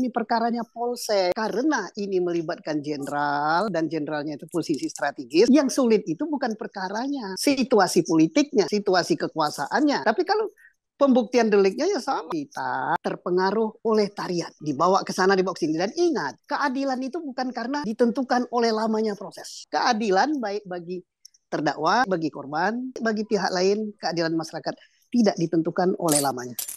ini perkaranya Polsek karena ini melibatkan jenderal dan jenderalnya itu posisi strategis. Yang sulit itu bukan perkaranya, situasi politiknya, situasi kekuasaannya. Tapi kalau pembuktian deliknya ya sama kita terpengaruh oleh tarian dibawa ke sana dibawa ke sini dan ingat keadilan itu bukan karena ditentukan oleh lamanya proses keadilan baik bagi terdakwa bagi korban bagi pihak lain keadilan masyarakat tidak ditentukan oleh lamanya